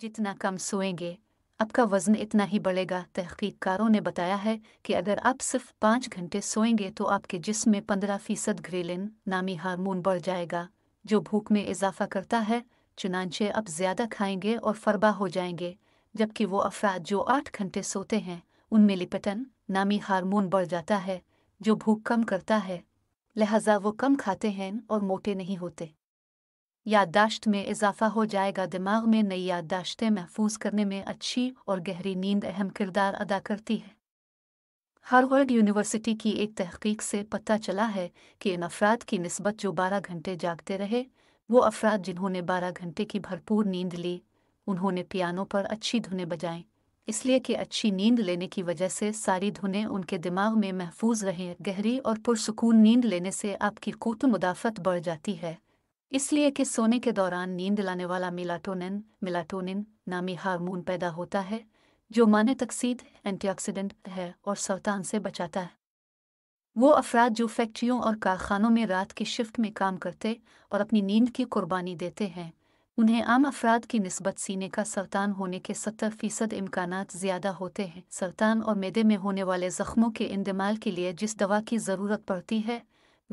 जितना कम सोएंगे आपका वज़न इतना ही बढ़ेगा तहकीकारों ने बताया है कि अगर आप सिर्फ पाँच घंटे सोएंगे तो आपके जिस्म में पंद्रह फीसद ग्रेलिन नामी हार्मोन बढ़ जाएगा जो भूख में इजाफा करता है चुनाचे आप ज़्यादा खाएंगे और फरबा हो जाएंगे जबकि वो अफराद जो आठ घंटे सोते हैं उनमें लिपटन नामी हार्मोन बढ़ जाता है जो भूख कम करता है लिहाजा वो कम खाते हैं और मोटे नहीं होते याददाश्त में इजाफा हो जाएगा दिमाग में नई याददाश्तें महफूज करने में अच्छी और गहरी नींद अहम किरदार अदा करती है हारवर्ड यूनिवर्सिटी की एक तहकीक से पता चला है कि इन अफराद की नस्बत जो बारह घंटे जागते रहे वो अफराद जिन्होंने बारह घंटे की भरपूर नींद ली उन्होंने पियानो पर अच्छी धुनें बजाएं इसलिए कि अच्छी नींद लेने की वजह से सारी धुनें उनके दिमाग में महफूज रहें गहरी और पुरसकून नींद लेने से आपकी कुत मुदाफ़त बढ़ जाती है इसलिए कि सोने के दौरान नींद लाने वाला मिलाटोनिन मिलाटोनिन नामी हार्मोन पैदा होता है जो माने तकसीद एंटीऑक्सीडेंट है और सवतान से बचाता है वो अफराद जो फैक्ट्रियों और कारखानों में रात की शिफ्ट में काम करते और अपनी नींद की कुर्बानी देते हैं उन्हें आम अफराद की नस्बत सीने का सरतान होने के सत्तर फीसद इम्कान ज़्यादा होते हैं सरतान और मैदे में होने वाले ज़ख्मों के इंदमाल के लिए जिस दवा की ज़रूरत पड़ती है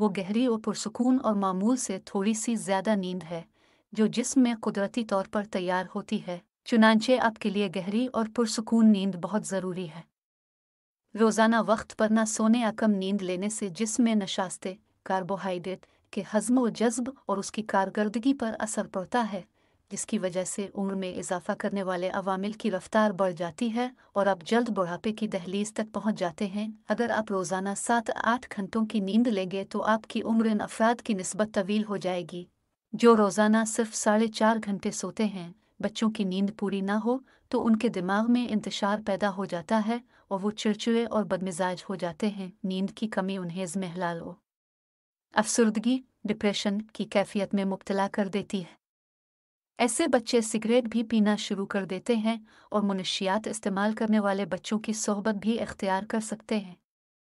वो गहरी और पुरसकून और मामूल से थोड़ी सी ज्यादा नींद है जो जिसम में कुदरती तौर पर तैयार होती है चुनाचे आपके लिए गहरी और पुरसकून नींद बहुत ज़रूरी है रोज़ाना वक्त पर न सोने या कम नींद लेने से जिसम में नशास्ते कार्बोहाइड्रेट के हजम व जज्ब और उसकी कारकर्दगी पर असर पड़ता है जिसकी वजह से उम्र में इजाफा करने वाले अवामिल की रफ्तार बढ़ जाती है और आप जल्द बुढ़ापे की दहलीज तक पहुंच जाते हैं अगर आप रोज़ाना सात आठ घंटों की नींद लेंगे तो आपकी उम्र इन अफराद की नस्बत तवील हो जाएगी जो रोज़ाना सिर्फ साढ़े चार घंटे सोते हैं बच्चों की नींद पूरी ना हो तो उनके दिमाग में इंतशार पैदा हो जाता है और वो चिड़चिड़े और बदमिजाज हो जाते हैं नींद की कमी उन्हें इसमें हिला लो अफसरदगी डिप्रेशन की कैफियत में मुबतला कर देती है ऐसे बच्चे सिगरेट भी पीना शुरू कर देते हैं और मनशियात इस्तेमाल करने वाले बच्चों की सोहबत भी अख्तियार कर सकते हैं